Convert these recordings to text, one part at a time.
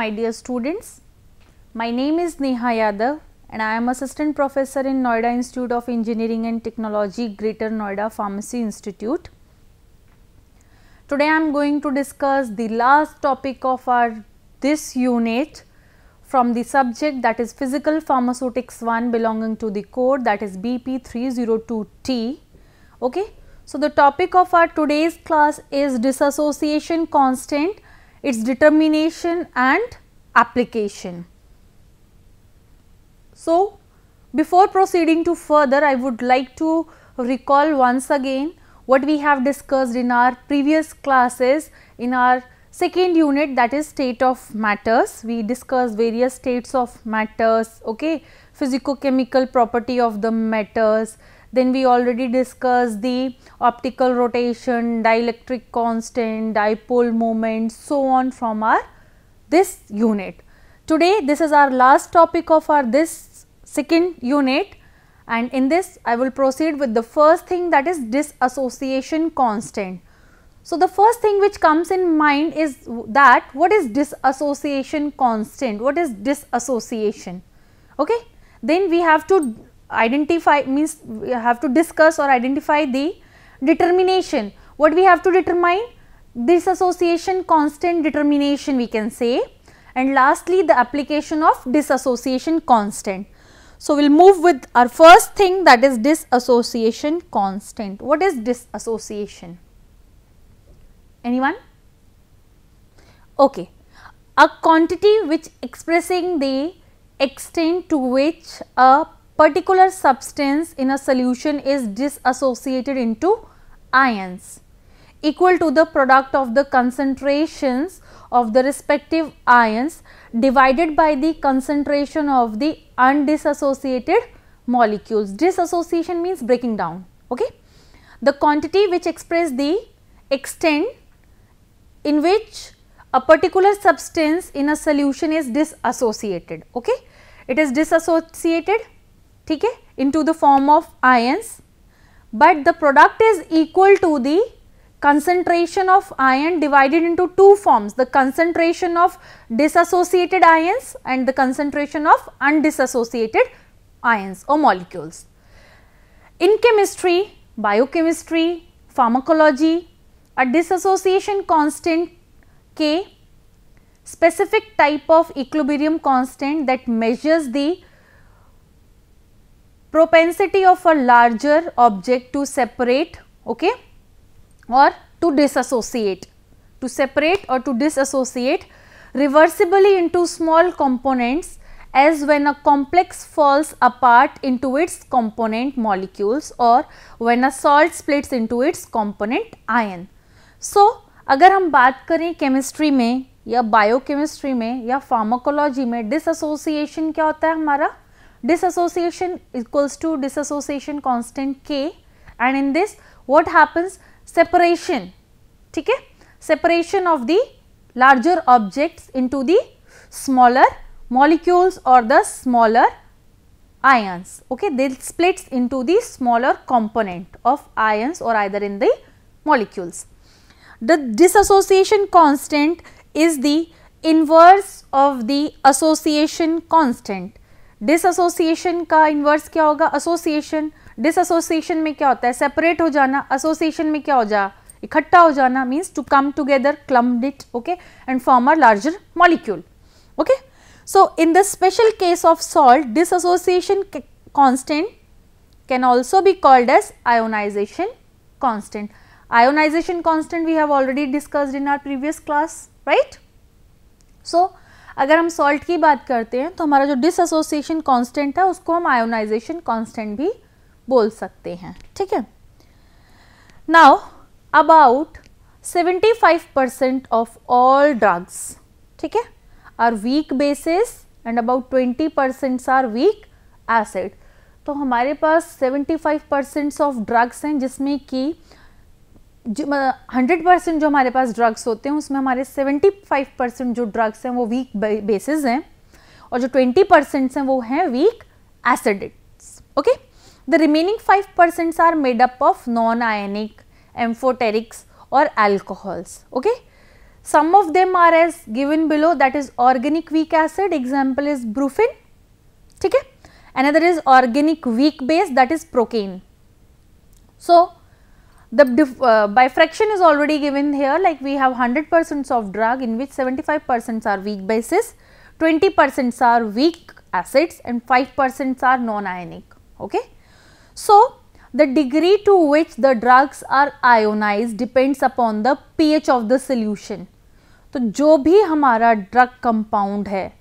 my dear students. My name is Neha Yadav and I am assistant professor in Noida Institute of Engineering and Technology, Greater Noida Pharmacy Institute. Today I am going to discuss the last topic of our this unit from the subject that is physical pharmaceutics 1 belonging to the code that is BP302T. Okay. So, the topic of our today's class is dissociation constant its determination and application. So, before proceeding to further I would like to recall once again what we have discussed in our previous classes in our second unit that is state of matters we discuss various states of matters okay physicochemical property of the matters then we already discussed the optical rotation, dielectric constant, dipole moment, so on from our this unit. Today, this is our last topic of our this second unit and in this I will proceed with the first thing that is dissociation constant. So, the first thing which comes in mind is that what is dissociation constant, what is dissociation. Okay? Then we have to identify means we have to discuss or identify the determination. What we have to determine? This association constant determination we can say and lastly the application of disassociation constant. So, we will move with our first thing that is disassociation constant. What is disassociation? Anyone? Okay. A quantity which expressing the extent to which a particular substance in a solution is disassociated into ions equal to the product of the concentrations of the respective ions divided by the concentration of the undisassociated molecules. Disassociation means breaking down. Okay? The quantity which express the extent in which a particular substance in a solution is disassociated. Okay? It is disassociated ठीक into the form of ions but the product is equal to the concentration of ion divided into two forms the concentration of disassociated ions and the concentration of undissociated ions or molecules. In chemistry, biochemistry, pharmacology a dissociation constant K specific type of equilibrium constant that measures the propensity of a larger object to separate okay or to disassociate to separate or to disassociate reversibly into small components as when a complex falls apart into its component molecules or when a salt splits into its component ion. So, agar hum baat kare chemistry mein या biochemistry में या pharmacology में dissociation क्या होता है हमारा Disassociation equals to disassociation constant K and in this what happens separation, okay? separation of the larger objects into the smaller molecules or the smaller ions. Okay, they splits into the smaller component of ions or either in the molecules. The dissociation constant is the inverse of the association constant dissociation का inverse क्या होगा association dissociation में क्या होता है separate हो जाना association में क्या हो जा इकट्ठा हो जाना means to come together clumped it okay and form a larger molecule okay so in the special case of salt disassociation constant can also be called as ionization constant ionization constant we have already discussed in our previous class right so अगर हम salt की बात करते हैं तो हमारा जो dissociation constant है उसको हम आयोनाइजेशन कांस्टेंट भी बोल सकते हैं ठीक है now about 75 percent of all drugs ठीक है are weak bases and about 20 percent are weak acid तो हमारे पास 75 परसेंट ऑफ ड्रग्स हैं जिसमें की हंड्रेड परसेंट मतलब, जो हमारे पास ड्रग्स होते हैं उसमें हमारे सेवेंटी फाइव परसेंट जो ड्रग्स हैं वो वीक बेसिस हैं और जो ट्वेंटी परसेंट हैं वो हैं weak acids okay the remaining five percent are up of non ionic amphoterics और alcohols okay some of them are as given below that is organic weak acid example is Brufen ठीक है another is organic weak base that is procaine so the uh, bifraction is already given here like we have 100 percent of drug in which 75 percent are weak bases, 20 percent are weak acids and 5 percent are non-ionic. Okay? So, the degree to which the drugs are ionized depends upon the pH of the solution. So, जो भी हमारा compound compound है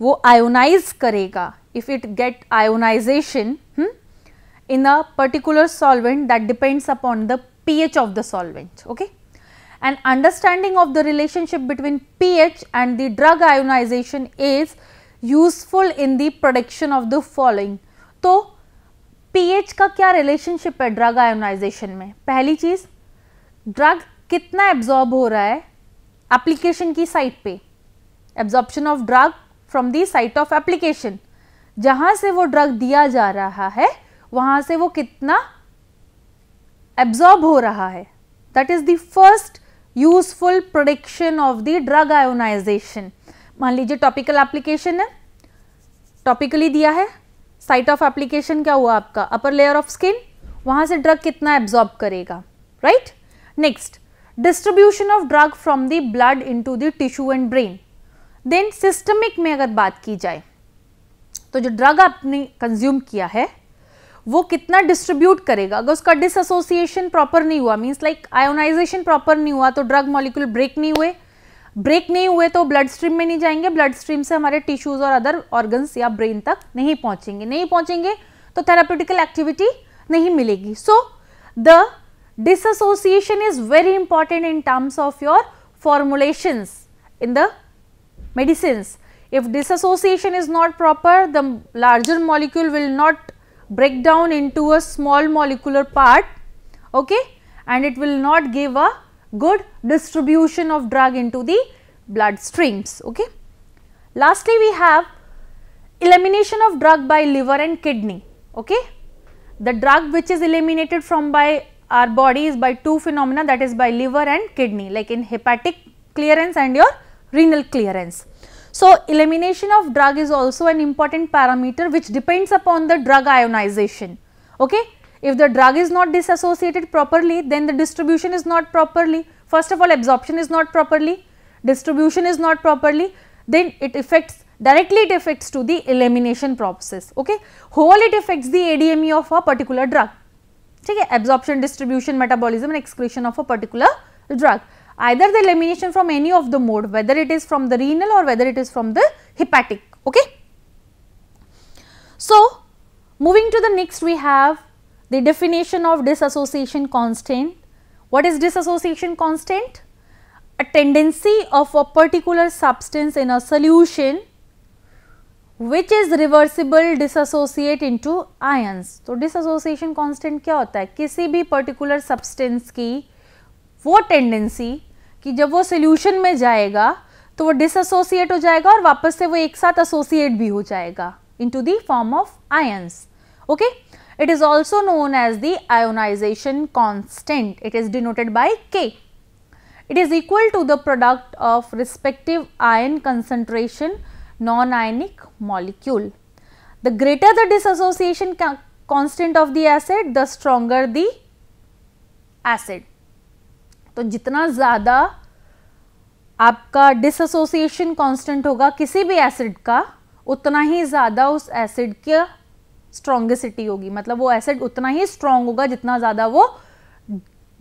वो ionise करेगा it get ionization ionization in a particular solvent, that depends upon the pH of the solvent. Okay? An understanding of the relationship between pH and the drug ionization is useful in the production of the following तो pH का क्या relationship है drug ionisation में पहली चीज drug कितना absorb हो रहा है एप्लीकेशन की साइट पे absorption of drug from the site of application जहाँ से वो ड्रग दिया जा रहा है वहाँ से वो कितना एब्जॉर्ब हो रहा है that is the first useful prediction of the drug ionization मान लीजिए टॉपिकल एप्लीकेशन है टॉपिकली दिया है साइट ऑफ एप्लीकेशन क्या हुआ आपका अपर लेयर ऑफ स्किन वहां से ड्रग कितना एब्जॉर्ब करेगा right next distribution of drug from the blood into the tissue and brain then systemic में अगर बात की जाए तो जो ड्रग आपने कंज्यूम किया है वो कितना डिस्ट्रीब्यूट करेगा अगर उसका डिसोसिएशन प्रॉपर नहीं हुआ मीन्स लाइक आयोनाइजेशन प्रॉपर नहीं हुआ तो ड्रग मॉलिक्यूल ब्रेक नहीं हुए ब्रेक नहीं हुए तो ब्लड स्ट्रीम में नहीं जाएंगे ब्लड स्ट्रीम से हमारे टिश्यूज और अदर ऑर्गन्स या ब्रेन तक नहीं पहुंचेंगे नहीं पहुंचेंगे तो थेरापेटिकल एक्टिविटी नहीं मिलेगी so the dissociation is very important in terms of your formulation in the medicine if dissociation is not proper the larger molecule will not break down into a small molecular part okay, and it will not give a good distribution of drug into the blood streams. Okay. Lastly, we have elimination of drug by liver and kidney. Okay. The drug which is eliminated from by our body is by two phenomena that is by liver and kidney like in hepatic clearance and your renal clearance. So, elimination of drug is also an important parameter which depends upon the drug ionization. Okay? If the drug is not disassociated properly, then the distribution is not properly. First of all, absorption is not properly, distribution is not properly, then it affects directly it affects to the elimination process. Okay? Whole it affects the ADME of a particular drug. Okay, absorption, distribution, metabolism and excretion of a particular drug either the elimination from any of the mode whether it is from the renal or whether it is from the hepatic. Okay? So, moving to the next we have the definition of dissociation constant. What is dissociation constant? A tendency of a particular substance in a solution which is reversible dissociate into ions. So, dissociation constant क्या होता है? किसी भी particular substance की वो tendency कि जब वो सोल्यूशन में जाएगा तो वो डिसोसिएट हो जाएगा और वापस से वो एक साथ एसोसिएट भी हो जाएगा into form of ions okay it is also known as the ionization constant it is denoted by K it is equal to the product of respective ion concentration non ionic molecule the greater the dissociation constant of the acid the stronger the acid तो जितना ज़्यादा आपका dissociation constant होगा किसी भी acid का उतना ही ज़्यादा उस एसिड की स्ट्रोंगेसिटी होगी मतलब वो एसिड उतना ही स्ट्रांग होगा जितना ज़्यादा वो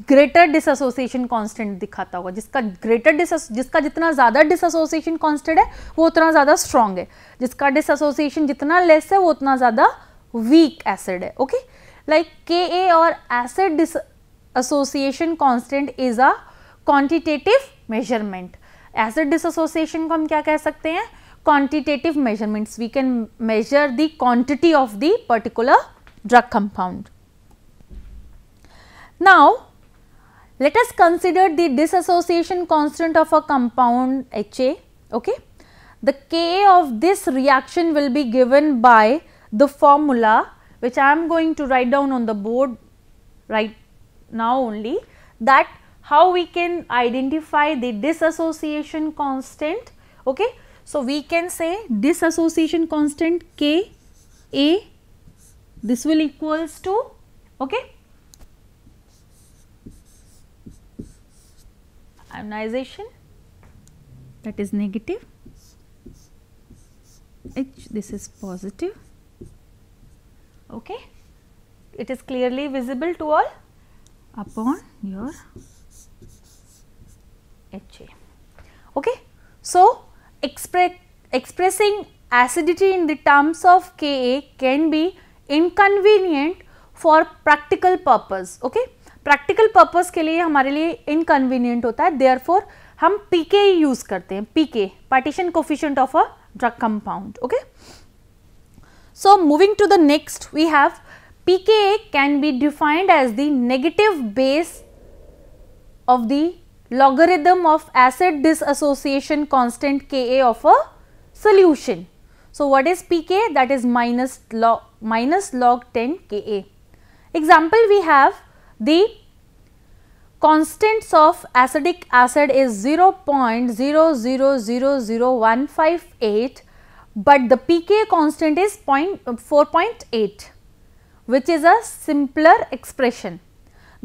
ग्रेटर डिसोसिएशन कांस्टेंट दिखाता होगा जिसका ग्रेटर डिस जिसका जितना ज़्यादा डिसोसिएशन कांस्टेंट है वो उतना ज़्यादा स्ट्रांग है जिसका डिसोसिएशन जितना लेस है वो उतना ज़्यादा वीक एसिड है ओके लाइक के ए और acid association constant is a quantitative measurement. Acid dissociation को हम क्या कह सकते हैं quantitative measurements. We can measure the quantity of the particular drug compound. Now, let us consider the dissociation constant of a compound HA. Okay? The K of this reaction will be given by the formula which I am going to write down on the board right now only that how we can identify the disassociation constant okay so we can say disassociation constant k a this will equals to okay ionization that is negative h this is positive okay it is clearly visible to all upon your HA. Okay. So, expre expressing acidity in the terms of Ka can be inconvenient for practical purpose. Okay. Practical purpose के लिए हमारे लिए inconvenient होता है therefore, हम pKa use ही use करते हैं P K partition coefficient of a drug compound okay so moving to the next we pKa can be defined as the negative base of the logarithm of acid disassociation constant Ka of a solution. So, what is pKa? That is minus log, minus log 10 Ka. Example we have the constants of acidic acid is 0.0000158, but the pKa constant is 4.8. which is a simpler expression.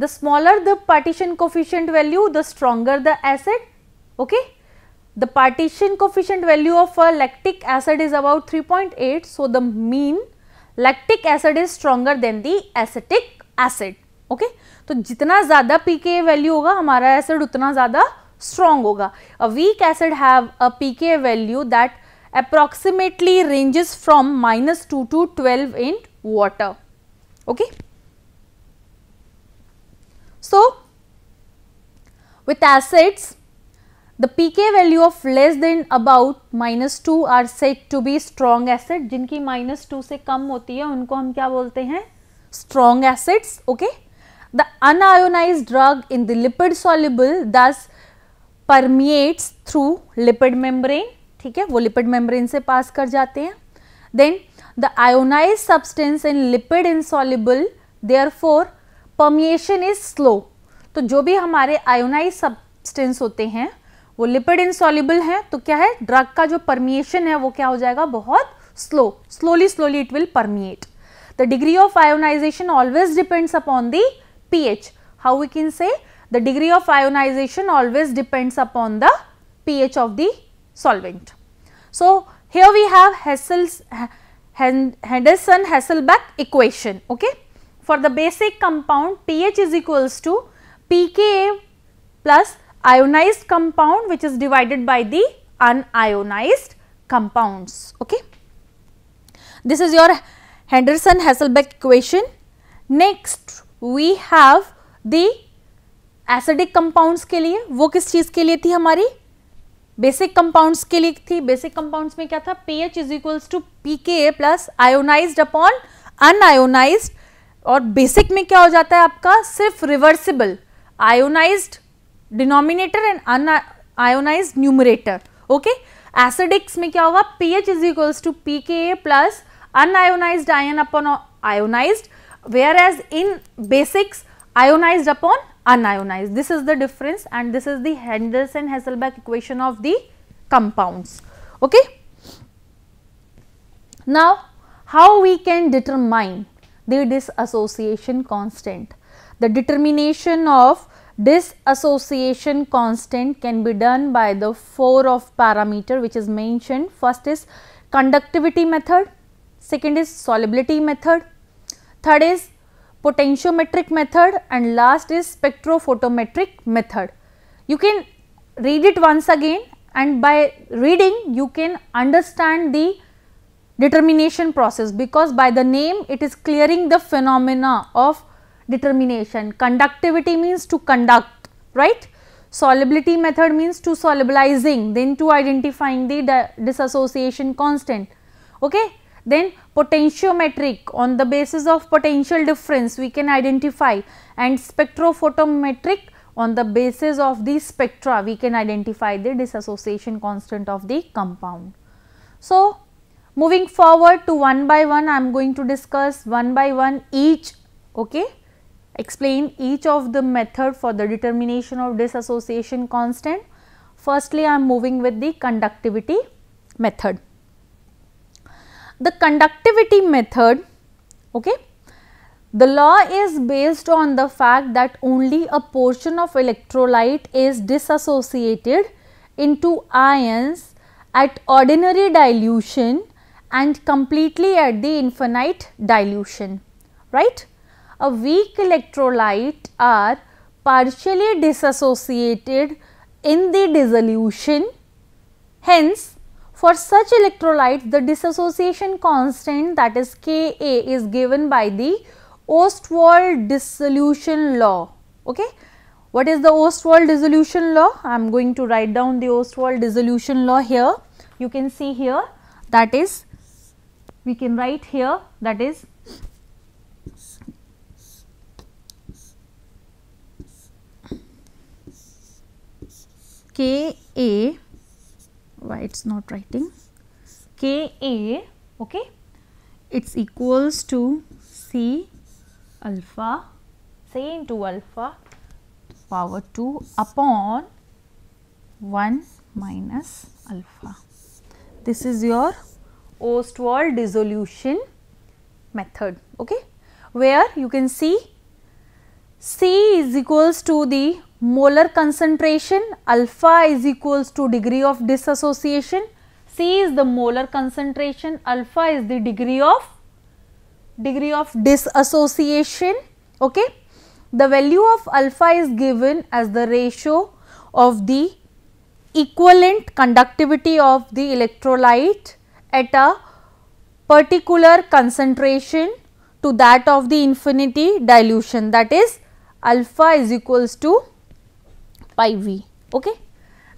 The smaller the partition coefficient value, the stronger the acid. Okay? The partition coefficient value of a lactic acid is about 3.8. So, the mean lactic acid is stronger than the acetic acid okay to जितना ज़्यादा P K value होगा हमारा acid उतना ज़्यादा strong होगा a weak acid have a P K value that approximately ranges 2 to 12 in water Okay. So, with acids, the pK value of less than about minus two are set to be strong acid जिनकी minus two से कम होती है उनको हम क्या बोलते हैं strong acids okay the unionize drug in the lipid soluble thus permeates through lipid membrane ठीक है वो लिपिड मेम्ब्रेन से पास कर जाते हैं then the ionized substance in lipid insoluble therefore permeation is slow तो जो भी हमारे आयोनाइज सब्सटेंस होते हैं वो लिपिड इनसॉल्यूबल हैं तो क्या है ड्रग का जो परमिएशन है वो क्या हो जाएगा बहुत slow slowly slowly it will permeate the degree of ionization always depends upon the pH how we can say the degree of ionization always depends upon the pH of the solvent so here we have Hassel's Henderson Hasselbalch equation. Okay. For the basic compound pH is equals to pKa plus ionized compound which is divided by the unionized compounds. Okay. This is your Henderson Hasselbalch equation. Next we have the acidic compounds के लिए वो किस चीज़ के लिए थी हमारी basic compounds के लिए थी बेसिक कंपाउंड्स में क्या था pH is equals to P K A plus ionize upon unionize और बेसिक में क्या हो जाता है आपका सिर्फ reversible ionize denominator and unionize numerator okay acidics में क्या होगा pH is equals to P K A plus unionize ion upon ionize whereas in basics ionize upon unionized. This is the difference and this is the Henderson-Hasselbalch equation of the compounds. Okay. Now, how we can determine the dissociation constant? The determination of dissociation constant can be done by the four of parameter which is mentioned. First is conductivity method, second is solubility method, third is potentiometric method and last is spectrophotometric method. You can read it once again and by reading you can understand the determination process because by the name it is clearing the phenomena of determination. Conductivity means to conduct, right. Solubility method means to solubilizing, then to identifying the dissociation constant. Okay. Then potentiometric on the basis of potential difference we can identify and spectrophotometric on the basis of the spectra we can identify the dissociation constant of the compound. So, moving forward to one by one I am going to discuss one by one each okay explain each of the method for the determination of dissociation constant. Firstly, I am moving with the conductivity method. The conductivity method, okay, the law is based on the fact that only a portion of electrolyte is disassociated into ions at ordinary dilution and completely at the infinite dilution, right. A weak electrolyte are partially disassociated in the dissolution, hence for such electrolytes, the dissociation constant that is Ka is given by the Ostwald dissolution law. Okay? What is the Ostwald dissolution law? I am going to write down the Ostwald dissolution law here. You can see here that is we can write here that is Ka why it is not writing K A okay it is equals to C alpha C into alpha power 2 upon 1 minus alpha. This is your Ostwald dissolution method okay where you can see C is equals to the molar concentration alpha is equals to degree of dissociation C is the molar concentration alpha is the degree of degree of dissociation okay the value of alpha is given as the ratio of the equivalent conductivity of the electrolyte at a particular concentration to that of the infinity dilution that is alpha is equals to pi v okay.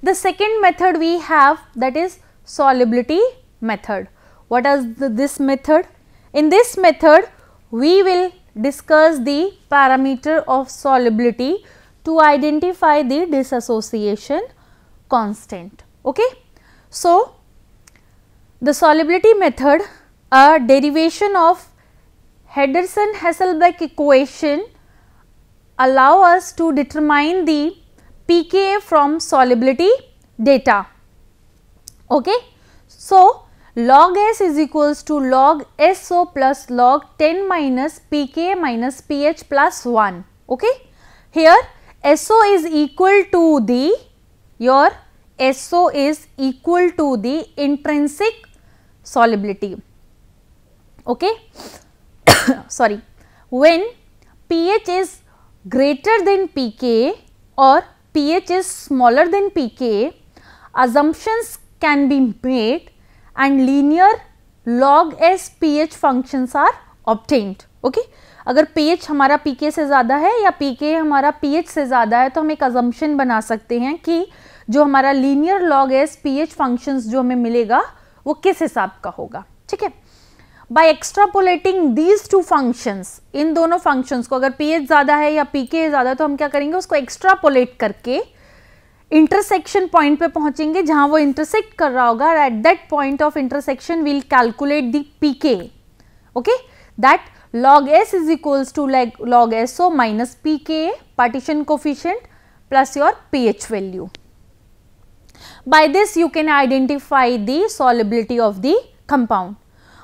The second method we have that is solubility method. What is the, this method? In this method we will discuss the parameter of solubility to identify the dissociation constant. Okay. So, the solubility method a derivation of Henderson-Hasselbalch equation allow us to determine the pKa from solubility data. Okay. So, log S is equals to log SO plus log 10 minus pKa minus pH plus 1. Okay. Here SO is equal to the your SO is equal to the intrinsic solubility. Okay. Sorry. When pH is greater than pKa or pH is smaller than pK, assumptions can be made and linear log s pH functions are obtained. Okay? अगर pH हमारा pK से ज़्यादा है या pK हमारा pH से ज़्यादा है तो हम एक assumption बना सकते हैं कि जो हमारा linear log s pH functions जो हमें मिलेगा वो किस हिसाब का होगा ठीक है by extrapolating these two functions इन दोनों फंक्शंस को अगर पी एच ज़्यादा है या पी के ज़्यादा तो हम क्या करेंगे उसको एक्स्ट्रापोलेट करके इंटरसेक्शन पॉइंट पे पहुंचेंगे जहां वो इंटरसेक्ट कर रहा होगा at that point of intersection will calculate the P K okay that log s is equals to like log so minus pka partition coefficient plus your ph value. By this you can identify the solubility of the compound.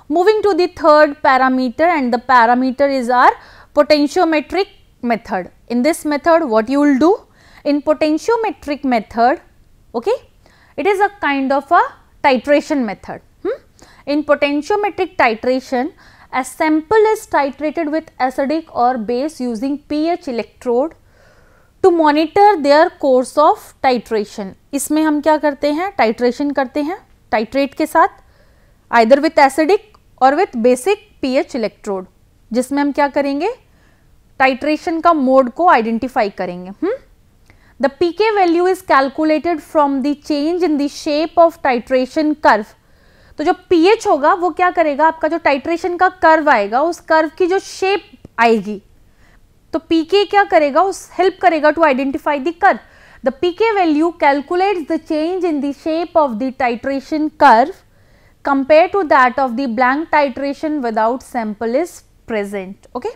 Moving to the third parameter and the parameter is our potentiometric method. In this method what you will do? In potentiometric method, okay, it is a kind of a titration method. Hmm? In potentiometric titration, a sample is titrated with acidic or base using pH electrode to monitor their course of titration. isme hum kya karte hain titration karte hain titrate ke sath either with acidic और with basic pH electrode जिसमें हम क्या करेंगे titration का mode को identify करेंगे the hmm? The pK value is calculated from the change in the shape of titration तो जो pH होगा वो क्या करेगा आपका जो टाइट्रेशन का कर्व आएगा उस कर्व की जो शेप आएगी तो पीके क्या करेगा उस हेल्प करेगा to identify the curve the pK value calculates the change in the shape of the titration curve compared to that of the blank titration without sample is present. Okay?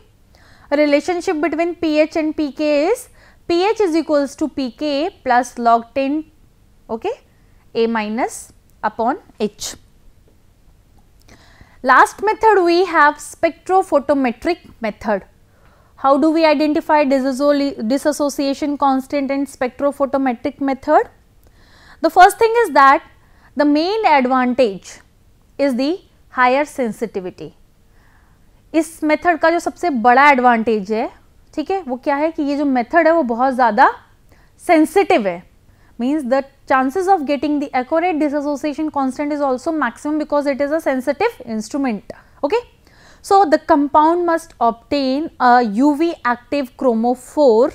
relationship between pH and pK is pH is equals to pK plus log 10 okay, A minus upon H. Last method we have spectrophotometric method. How do we identify dissociation constant and spectrophotometric method? The first thing is that the main advantage is the higher sensitivity. इस method का जो सबसे बड़ा advantage है ठीक है वो क्या है कि ये जो है वो बहुत ज़्यादा है means the chances of getting the accurate dissociation constant is also maximum because it is a sensitive instrument okay so the compound must obtain a uv active chromophore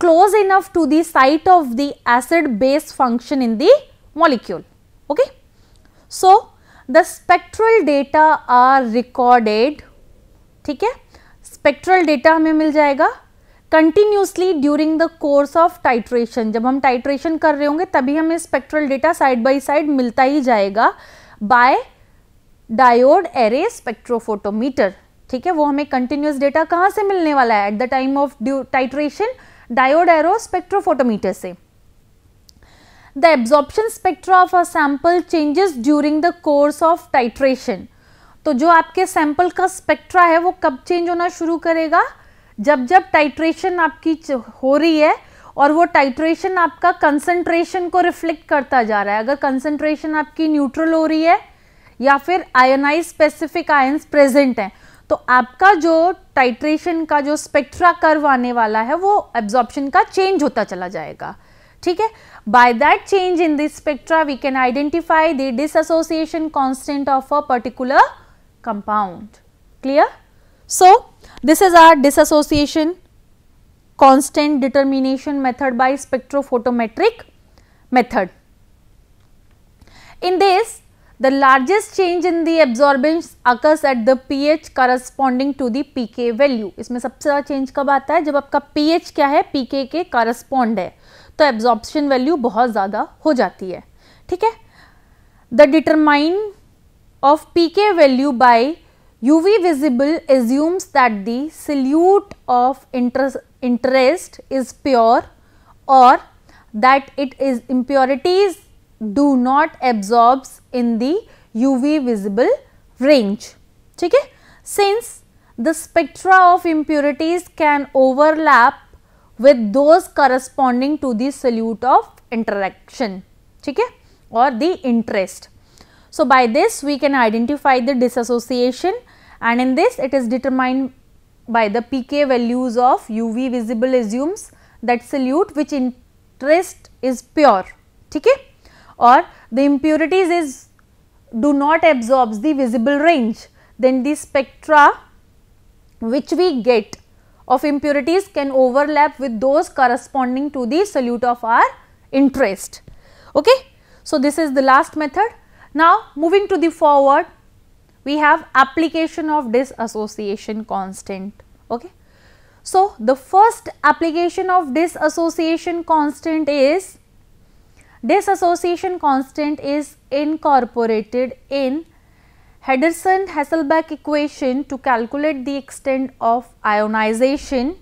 close enough to the site of the acid base function in the molecule okay so the spectral data are recorded ठीक है spectral data हमें मिल जाएगा continuously during the course of titration जब हम titration कर रहे होंगे तभी हमें spectral data side by side मिलता ही जाएगा बाय डायोड एरे स्पेक्ट्रोफोटोमीटर ठीक है वो हमें कंटिन्यूस डेटा कहाँ से मिलने वाला है at the time of titration diode array spectrophotometer से the absorption spectra of a sample changes during the course of titration. तो जो आपके सैंपल का स्पेक्ट्रा है वो कब चेंज होना शुरू करेगा जब जब टाइट्रेशन आपकी हो रही है और वो टाइट्रेशन आपका कंसंट्रेशन को रिफ्लेक्ट करता जा रहा है अगर कंसंट्रेशन आपकी न्यूट्रल हो रही है या फिर आयनाइज स्पेसिफिक आयंस प्रेजेंट हैं तो आपका जो टाइट्रेशन का जो स्पेक्ट्रा कर्व आने वाला है वो एब्जॉर्प्शन का चेंज होता चला जाएगा ठीक है by that change in this spectra we can identify the dissociation constant of a particular compound clear so this is our dissociation constant determination method by spectrophotometric method in this the largest change in the absorbance occurs at the P H corresponding to the K value इसमें सबसे ज्यादा change कब आता है जब आपका P क्या है पीके के कारस्पॉन्ड है तो एब्जॉर्बशन वैल्यू बहुत ज़्यादा हो जाती है ठीक है the determine of P K value by U V visible assumes that the solute of interest is pure और that it is impurities do not absorbs in the U V visible range ठीक है since the spectra of impurities can overlap with those corresponding to the salute of interaction okay, or the interest. So, by this we can identify the disassociation and in this it is determined by the pK values of UV visible assumes that solute which interest is pure okay? or the impurities is do not absorbs the visible range then the spectra which we get of impurities can overlap with those corresponding to the solute of our interest. Okay? So, this is the last method. Now, moving to the forward, we have application of disassociation constant. Okay? So, the first application of disassociation constant is disassociation constant is incorporated in Henderson-Hasselbalch equation to calculate the extent of ionization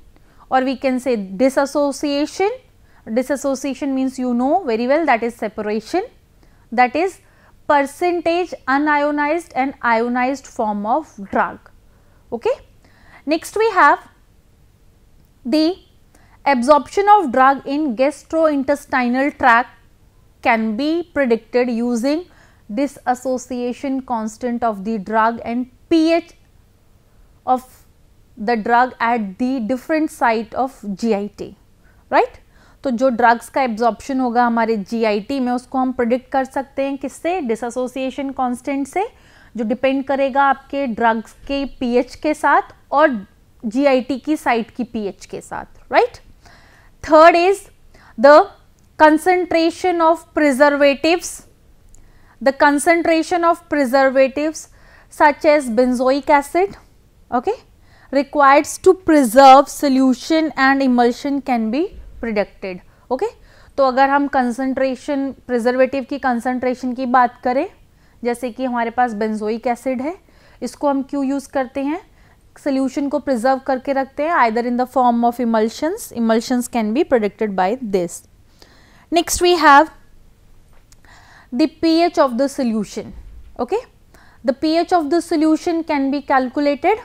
or we can say dissociation. Dissociation means you know very well that is separation that is percentage unionized and ionized form of drug. Okay. Next we have the absorption of drug in gastrointestinal tract can be predicted using disassociation constant of the drug and pH of the drug at the different site of GIT, right? तो जो drugs का absorption होगा हमारे GIT में उसको हम predict कर सकते हैं किससे डिसोसिएशन कांस्टेंट से जो डिपेंड करेगा आपके ड्रग्स के पीएच के साथ और जीआईटी की साइट की पीएच के साथ right third is the concentration of preservatives the concentration of preservatives such as benzoic acid okay, required to preserve solution and emulsion can be predicted. Okay. तो अगर हम concentration preservative की concentration की बात करें जैसे कि हमारे पास benzoic acid है इसको हम क्यों यूज़ करते हैं solution को preserve करके रखते हैं either in the form of emulsions, emulsions can be predicted by this. Next we have the pH of the solution. Okay? The pH of the solution can be calculated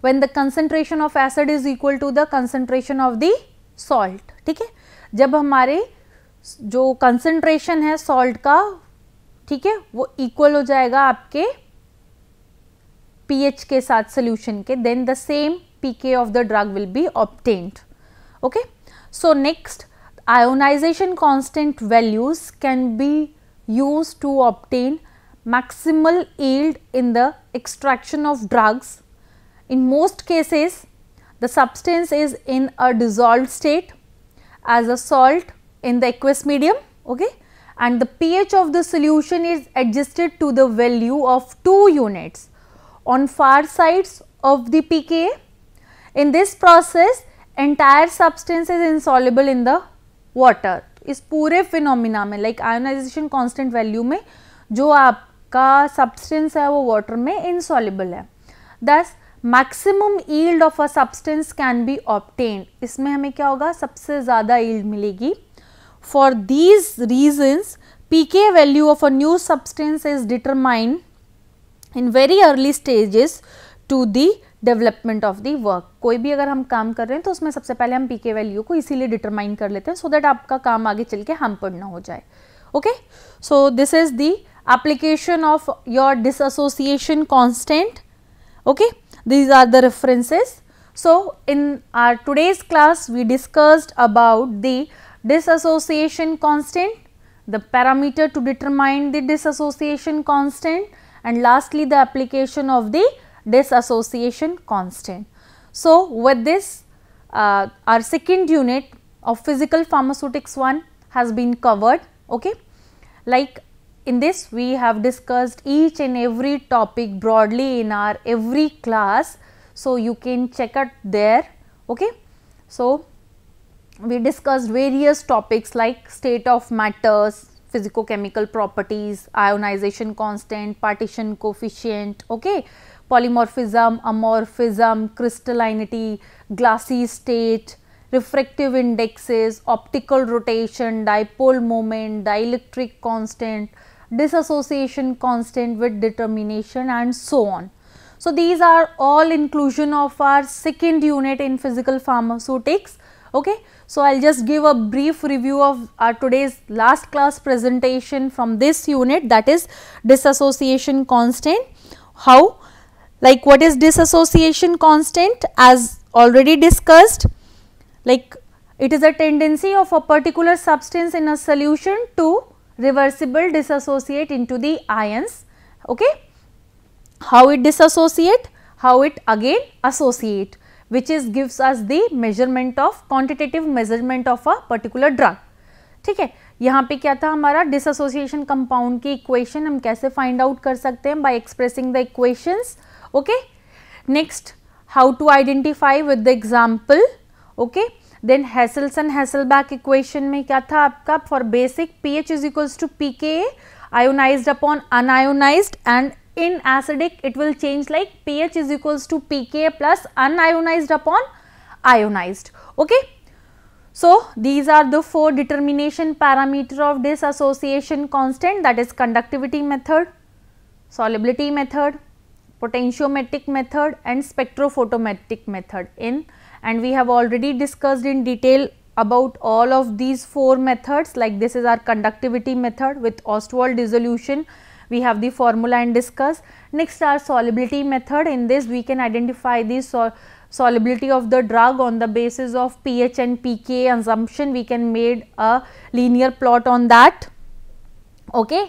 when the concentration of acid is equal to the concentration of the salt. ठीक है जब हमारे जो concentration है salt का ठीक है वो equal हो जाएगा आपके pH के साथ solution के then the same pK of the drug will be obtained. Okay? So, next ionization constant values can be used to obtain maximal yield in the extraction of drugs. In most cases, the substance is in a dissolved state as a salt in the aqueous medium okay? and the pH of the solution is adjusted to the value of 2 units on far sides of the pKa. In this process, entire substance is insoluble in the water. इस पूरे phenomena में like ionisation constant value में जो आपका substance है वो water में insoluble है thus maximum yield of a substance can be obtained इसमें हमें क्या होगा सबसे ज़्यादा ईल्ड मिलेगी for these reasons P K value of a new substance is determined in very early stages to the development of the work कोई भी अगर हम काम कर रहे हैं तो उसमें सबसे पहले हम पी के वैल्यू को इसीलिए डिटरमाइन कर लेते हैं सो so दैट आपका काम आगे चल के हम्पर्ड ना हो जाए okay so this is the application of your dissociation constant okay these are the references so in our today's class we discussed about the dissociation constant the parameter to determine the dissociation constant and lastly the application of the disassociation constant. So, with this uh, our second unit of physical pharmaceutics one has been covered. Okay? Like in this we have discussed each and every topic broadly in our every class. So, you can check out there. Okay? So, we discussed various topics like state of matters, physicochemical properties, ionization constant, partition coefficient. Okay? polymorphism, amorphism, crystallinity, glassy state, refractive indexes, optical rotation, dipole moment, dielectric constant, disassociation constant with determination and so on. So, these are all inclusion of our second unit in physical pharmaceutics. Okay. So, I will just give a brief review of our today's last class presentation from this unit that is disassociation constant, how like what is disassociation constant as already discussed like it is a tendency of a particular substance in a solution to reversible disassociate into the ions. Okay? How it disassociate? How it again associate which is gives us the measurement of quantitative measurement of a particular drug. ठीक है यहाँ पे क्या था हमारा dissociation compound की equation हम By expressing the equations. Okay. Next, how to identify with the example. Okay. Then Hasselson equation में क्या था for basic pH is equals to pKa ionized upon unionized and in acidic it will change like pH is equals to pKa plus unionized upon ionized. Okay. So, these are the four determination parameter of dissociation constant that is conductivity method, solubility method, potentiometric method and spectrophotometric method in and we have already discussed in detail about all of these four methods like this is our conductivity method with Ostwald dissolution we have the formula and discuss. Next our solubility method in this we can identify the sol solubility of the drug on the basis of pH and pK assumption we can made a linear plot on that. Okay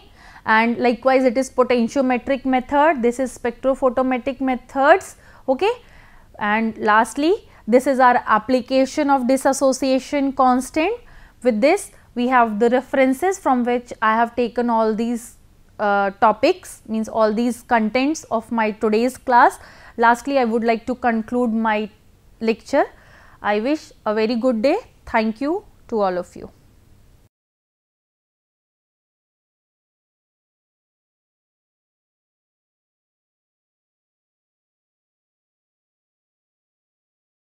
and likewise it is potentiometric method, this is spectrophotometric methods okay. And lastly, this is our application of disassociation constant. With this we have the references from which I have taken all these uh, topics means all these contents of my today's class. Lastly, I would like to conclude my lecture. I wish a very good day. Thank you to all of you.